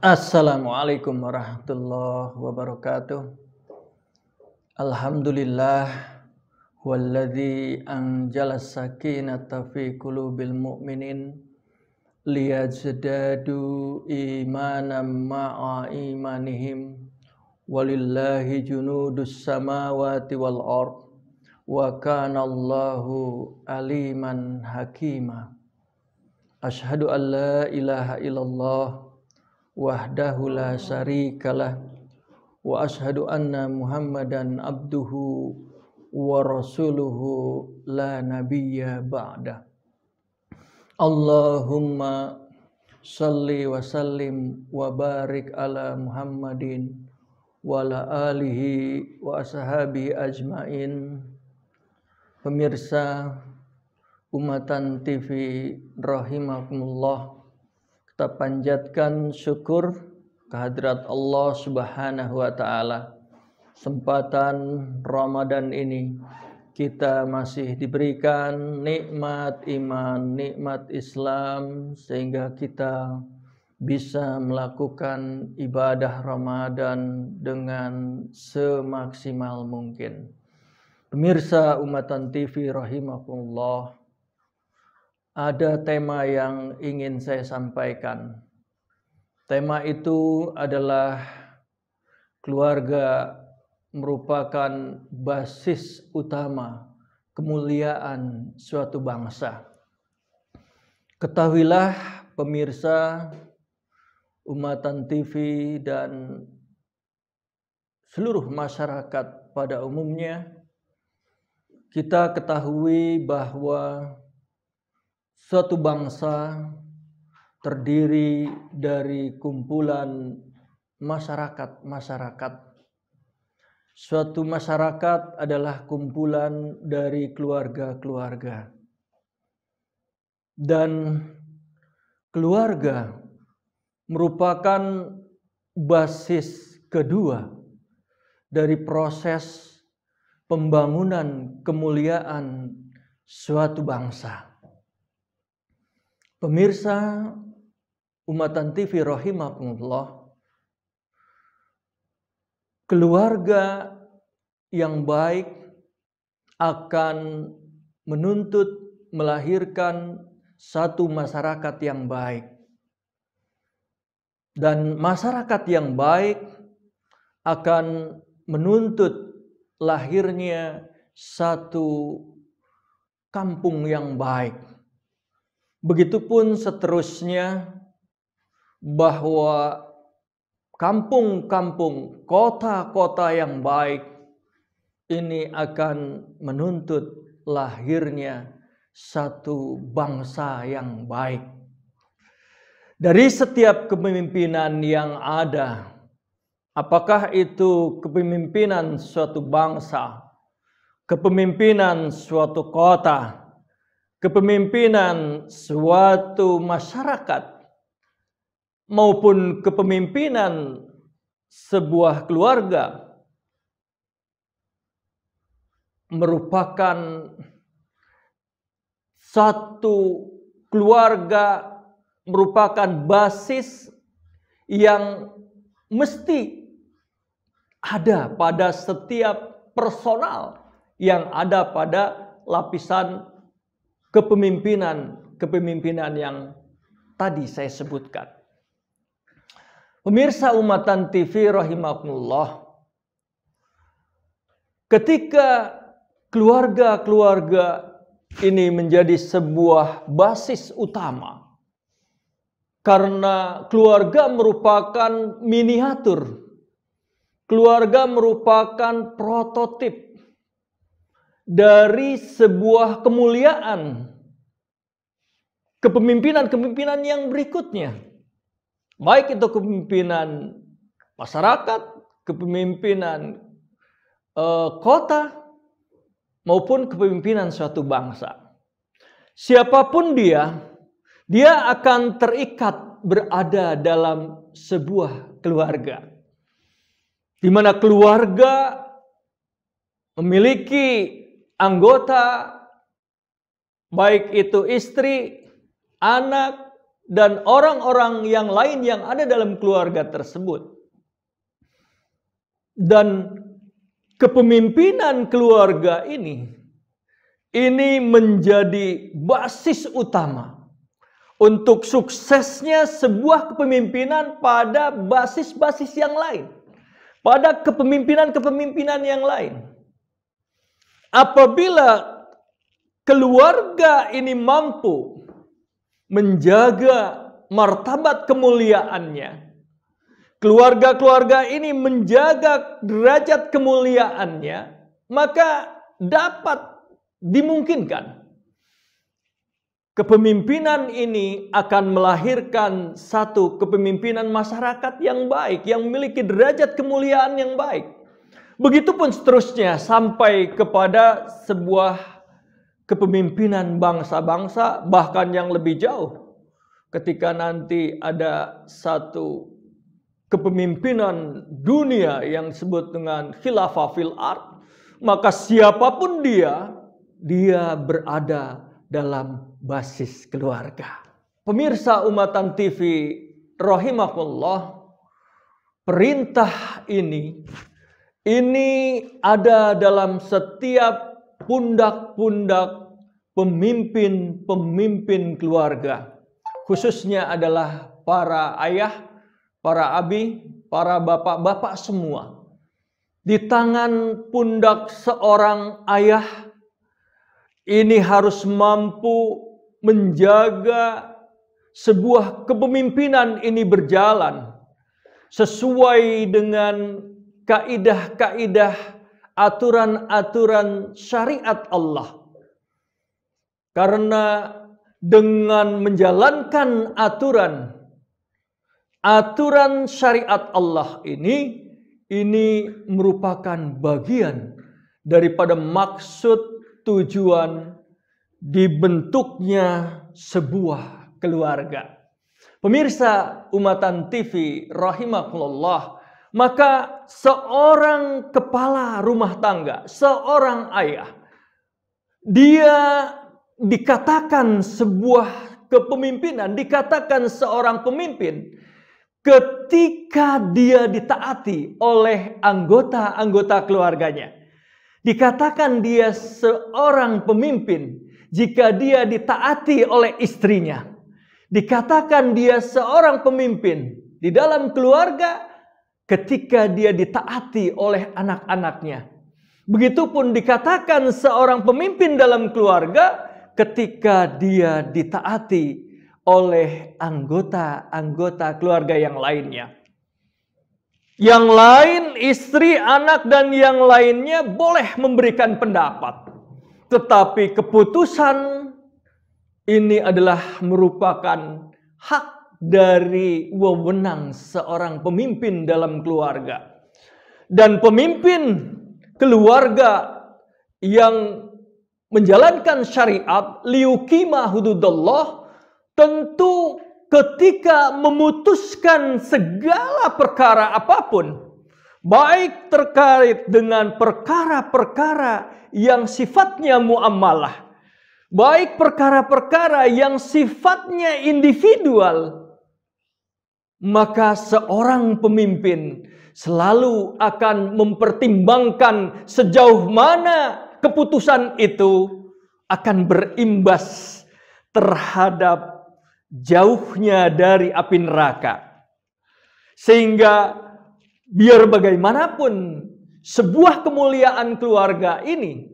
Assalamualaikum warahmatullahi wabarakatuh. Alhamdulillah walladzi anjala sakinata fi kulubil mu'minin Liyajdadu imanam ma'a imanihim walillahi junudus samawati wal ardh wa kana Allahu aliman hakima Ashhadu an la ilaha illallah wahdahu la syarikalah wa ashhadu anna Muhammadan abduhu wa rasuluhu la nabiyya ba'da Allahumma salli wa sallim wa barik ala Muhammadin wa ala alihi wa ashabi ajmain pemirsa umatan TV rahimakumullah kita panjatkan syukur kehadirat Allah Subhanahu wa taala kesempatan Ramadan ini kita masih diberikan nikmat iman, nikmat Islam sehingga kita bisa melakukan ibadah Ramadan dengan semaksimal mungkin. Pemirsa Umatan TV Rahimahullah, Ada tema yang ingin saya sampaikan. Tema itu adalah keluarga merupakan basis utama kemuliaan suatu bangsa. Ketahuilah pemirsa Umatan TV dan seluruh masyarakat pada umumnya kita ketahui bahwa suatu bangsa terdiri dari kumpulan masyarakat-masyarakat. Suatu masyarakat adalah kumpulan dari keluarga-keluarga. Dan keluarga merupakan basis kedua dari proses pembangunan kemuliaan suatu bangsa. Pemirsa Umatan TV rahimahullah, keluarga yang baik akan menuntut melahirkan satu masyarakat yang baik. Dan masyarakat yang baik akan menuntut lahirnya satu kampung yang baik. Begitupun seterusnya bahwa kampung-kampung, kota-kota yang baik ini akan menuntut lahirnya satu bangsa yang baik. Dari setiap kepemimpinan yang ada, Apakah itu kepemimpinan suatu bangsa, kepemimpinan suatu kota, kepemimpinan suatu masyarakat, maupun kepemimpinan sebuah keluarga merupakan satu keluarga merupakan basis yang mesti ada pada setiap personal yang ada pada lapisan kepemimpinan kepemimpinan yang tadi saya sebutkan. Pemirsa umatan TV rahimakumullah. Ketika keluarga-keluarga ini menjadi sebuah basis utama karena keluarga merupakan miniatur Keluarga merupakan prototip dari sebuah kemuliaan kepemimpinan-kepemimpinan yang berikutnya. Baik itu kepemimpinan masyarakat, kepemimpinan e, kota, maupun kepemimpinan suatu bangsa. Siapapun dia, dia akan terikat berada dalam sebuah keluarga di mana keluarga memiliki anggota baik itu istri, anak, dan orang-orang yang lain yang ada dalam keluarga tersebut. Dan kepemimpinan keluarga ini ini menjadi basis utama untuk suksesnya sebuah kepemimpinan pada basis-basis yang lain pada kepemimpinan-kepemimpinan yang lain. Apabila keluarga ini mampu menjaga martabat kemuliaannya, keluarga-keluarga ini menjaga derajat kemuliaannya, maka dapat dimungkinkan Kepemimpinan ini akan melahirkan satu kepemimpinan masyarakat yang baik, yang memiliki derajat kemuliaan yang baik. Begitupun seterusnya sampai kepada sebuah kepemimpinan bangsa-bangsa, bahkan yang lebih jauh. Ketika nanti ada satu kepemimpinan dunia yang disebut dengan khilafah fil art, maka siapapun dia, dia berada dalam basis keluarga. Pemirsa Umatan TV rahimahullah, perintah ini ini ada dalam setiap pundak-pundak pemimpin-pemimpin keluarga. Khususnya adalah para ayah, para abi, para bapak-bapak semua. Di tangan pundak seorang ayah ini harus mampu menjaga sebuah kepemimpinan ini berjalan sesuai dengan kaidah-kaidah aturan-aturan syariat Allah. Karena dengan menjalankan aturan aturan syariat Allah ini ini merupakan bagian daripada maksud tujuan dibentuknya sebuah keluarga. Pemirsa Umatan TV rahimakumullah, maka seorang kepala rumah tangga, seorang ayah, dia dikatakan sebuah kepemimpinan, dikatakan seorang pemimpin ketika dia ditaati oleh anggota-anggota keluarganya. Dikatakan dia seorang pemimpin jika dia ditaati oleh istrinya. Dikatakan dia seorang pemimpin di dalam keluarga ketika dia ditaati oleh anak-anaknya. Begitupun dikatakan seorang pemimpin dalam keluarga ketika dia ditaati oleh anggota-anggota keluarga yang lainnya. Yang lain, istri, anak, dan yang lainnya boleh memberikan pendapat. Tetapi keputusan ini adalah merupakan hak dari wewenang seorang pemimpin dalam keluarga. Dan pemimpin keluarga yang menjalankan syariat liukima hududullah tentu ketika memutuskan segala perkara apapun baik terkait dengan perkara-perkara yang sifatnya muamalah, baik perkara-perkara yang sifatnya individual, maka seorang pemimpin selalu akan mempertimbangkan sejauh mana keputusan itu akan berimbas terhadap jauhnya dari api neraka. Sehingga Biar bagaimanapun sebuah kemuliaan keluarga ini,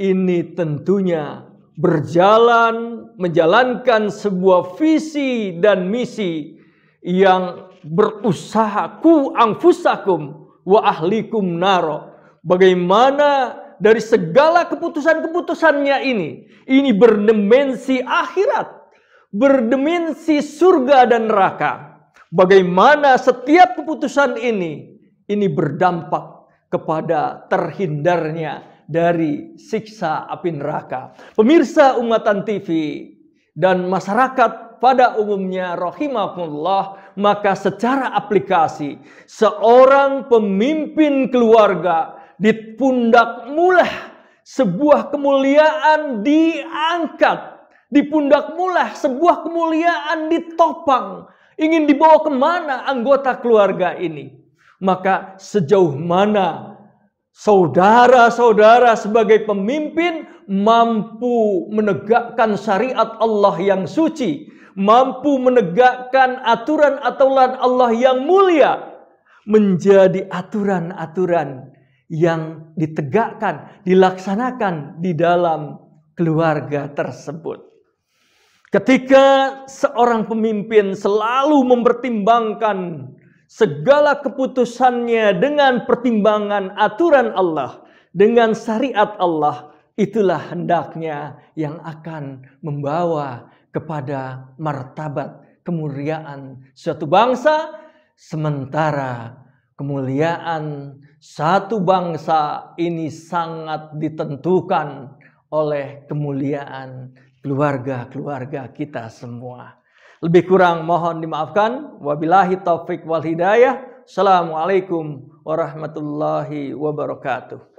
ini tentunya berjalan menjalankan sebuah visi dan misi yang berusaha ku angfusakum wa ahlikum naro. Bagaimana dari segala keputusan-keputusannya ini, ini berdimensi akhirat, berdimensi surga dan neraka bagaimana setiap keputusan ini ini berdampak kepada terhindarnya dari siksa api neraka. Pemirsa Umatan TV dan masyarakat pada umumnya rahimahullah maka secara aplikasi seorang pemimpin keluarga di pundak mulah sebuah kemuliaan diangkat di pundak mulah sebuah kemuliaan ditopang ingin dibawa kemana anggota keluarga ini. Maka sejauh mana saudara-saudara sebagai pemimpin mampu menegakkan syariat Allah yang suci, mampu menegakkan aturan aturan Allah yang mulia menjadi aturan-aturan yang ditegakkan, dilaksanakan di dalam keluarga tersebut. Ketika seorang pemimpin selalu mempertimbangkan segala keputusannya dengan pertimbangan aturan Allah, dengan syariat Allah, itulah hendaknya yang akan membawa kepada martabat kemuliaan suatu bangsa, sementara kemuliaan satu bangsa ini sangat ditentukan oleh kemuliaan keluarga-keluarga kita semua. Lebih kurang mohon dimaafkan. Wabillahi taufik wal hidayah. Assalamualaikum warahmatullahi wabarakatuh.